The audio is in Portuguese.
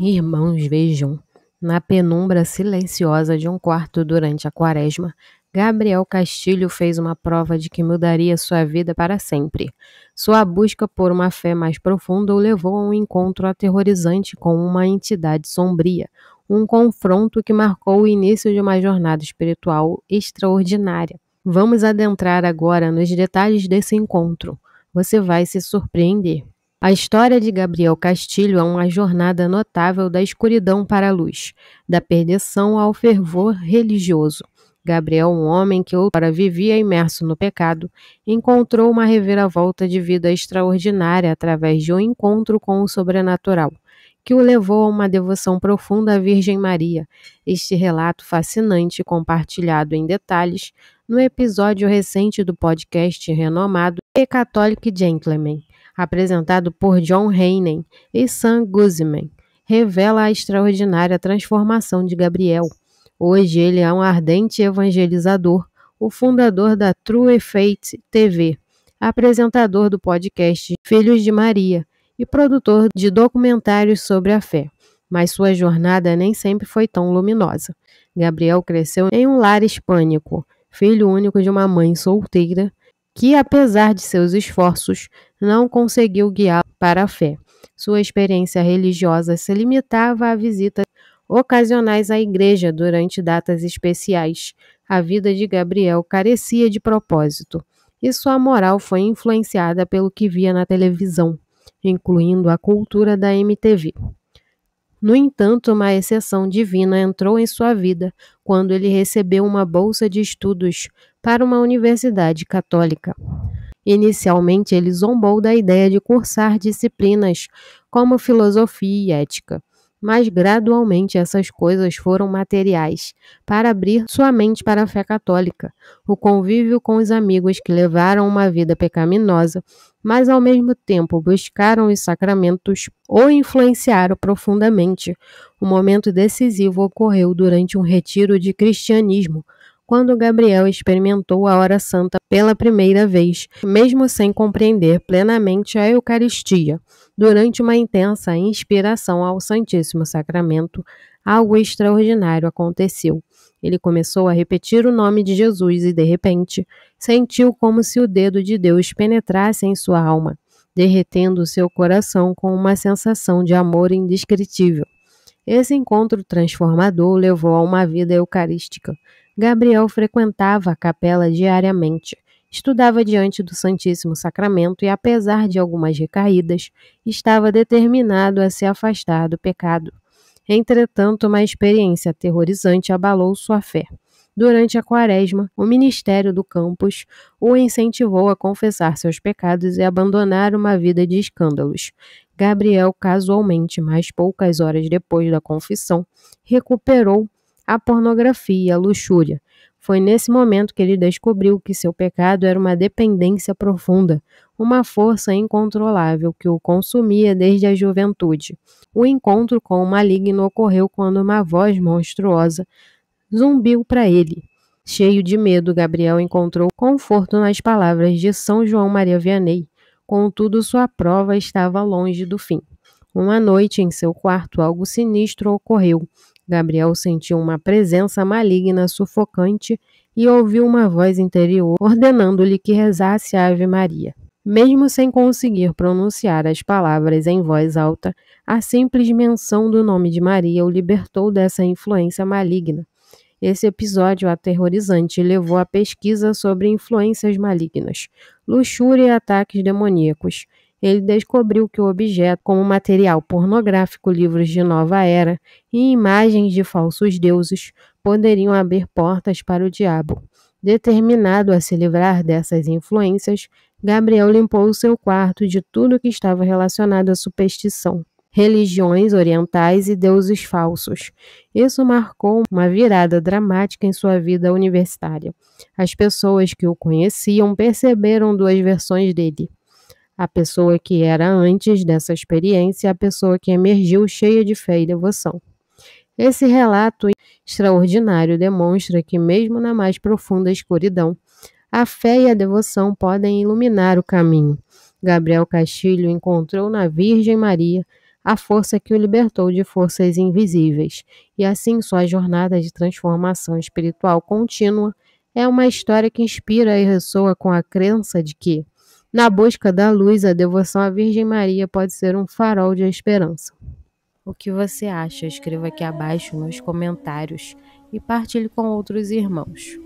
Irmãos, vejam. Na penumbra silenciosa de um quarto durante a quaresma, Gabriel Castilho fez uma prova de que mudaria sua vida para sempre. Sua busca por uma fé mais profunda o levou a um encontro aterrorizante com uma entidade sombria, um confronto que marcou o início de uma jornada espiritual extraordinária. Vamos adentrar agora nos detalhes desse encontro. Você vai se surpreender. A história de Gabriel Castilho é uma jornada notável da escuridão para a luz, da perdição ao fervor religioso. Gabriel, um homem que outrora vivia imerso no pecado, encontrou uma reviravolta de vida extraordinária através de um encontro com o sobrenatural, que o levou a uma devoção profunda à Virgem Maria. Este relato fascinante, compartilhado em detalhes no episódio recente do podcast renomado E Catholic Gentleman apresentado por John Heinen e Sam Guzman, revela a extraordinária transformação de Gabriel. Hoje ele é um ardente evangelizador, o fundador da True Faith TV, apresentador do podcast Filhos de Maria e produtor de documentários sobre a fé. Mas sua jornada nem sempre foi tão luminosa. Gabriel cresceu em um lar hispânico, filho único de uma mãe solteira que, apesar de seus esforços, não conseguiu guiar para a fé. Sua experiência religiosa se limitava a visitas ocasionais à igreja durante datas especiais. A vida de Gabriel carecia de propósito, e sua moral foi influenciada pelo que via na televisão, incluindo a cultura da MTV. No entanto, uma exceção divina entrou em sua vida quando ele recebeu uma bolsa de estudos para uma universidade católica. Inicialmente, ele zombou da ideia de cursar disciplinas como filosofia e ética, mas gradualmente essas coisas foram materiais para abrir sua mente para a fé católica, o convívio com os amigos que levaram uma vida pecaminosa, mas ao mesmo tempo buscaram os sacramentos ou influenciaram profundamente. O momento decisivo ocorreu durante um retiro de cristianismo quando Gabriel experimentou a hora santa pela primeira vez, mesmo sem compreender plenamente a Eucaristia. Durante uma intensa inspiração ao Santíssimo Sacramento, algo extraordinário aconteceu. Ele começou a repetir o nome de Jesus e, de repente, sentiu como se o dedo de Deus penetrasse em sua alma, derretendo seu coração com uma sensação de amor indescritível. Esse encontro transformador levou a uma vida eucarística, Gabriel frequentava a capela diariamente, estudava diante do Santíssimo Sacramento e, apesar de algumas recaídas, estava determinado a se afastar do pecado. Entretanto, uma experiência aterrorizante abalou sua fé. Durante a quaresma, o Ministério do Campus o incentivou a confessar seus pecados e abandonar uma vida de escândalos. Gabriel, casualmente, mas poucas horas depois da confissão, recuperou a pornografia, a luxúria. Foi nesse momento que ele descobriu que seu pecado era uma dependência profunda, uma força incontrolável que o consumia desde a juventude. O encontro com o maligno ocorreu quando uma voz monstruosa zumbiu para ele. Cheio de medo, Gabriel encontrou conforto nas palavras de São João Maria Vianney. Contudo, sua prova estava longe do fim. Uma noite, em seu quarto, algo sinistro ocorreu. Gabriel sentiu uma presença maligna, sufocante, e ouviu uma voz interior ordenando-lhe que rezasse a Ave Maria. Mesmo sem conseguir pronunciar as palavras em voz alta, a simples menção do nome de Maria o libertou dessa influência maligna. Esse episódio aterrorizante levou à pesquisa sobre influências malignas, luxúria e ataques demoníacos, ele descobriu que o objeto, como material pornográfico, livros de nova era e imagens de falsos deuses, poderiam abrir portas para o diabo. Determinado a se livrar dessas influências, Gabriel limpou o seu quarto de tudo que estava relacionado à superstição, religiões orientais e deuses falsos. Isso marcou uma virada dramática em sua vida universitária. As pessoas que o conheciam perceberam duas versões dele a pessoa que era antes dessa experiência, é a pessoa que emergiu cheia de fé e devoção. Esse relato extraordinário demonstra que, mesmo na mais profunda escuridão, a fé e a devoção podem iluminar o caminho. Gabriel Castilho encontrou na Virgem Maria a força que o libertou de forças invisíveis, e assim sua jornada de transformação espiritual contínua é uma história que inspira e ressoa com a crença de que na busca da luz, a devoção à Virgem Maria pode ser um farol de esperança. O que você acha? Escreva aqui abaixo nos comentários e partilhe com outros irmãos.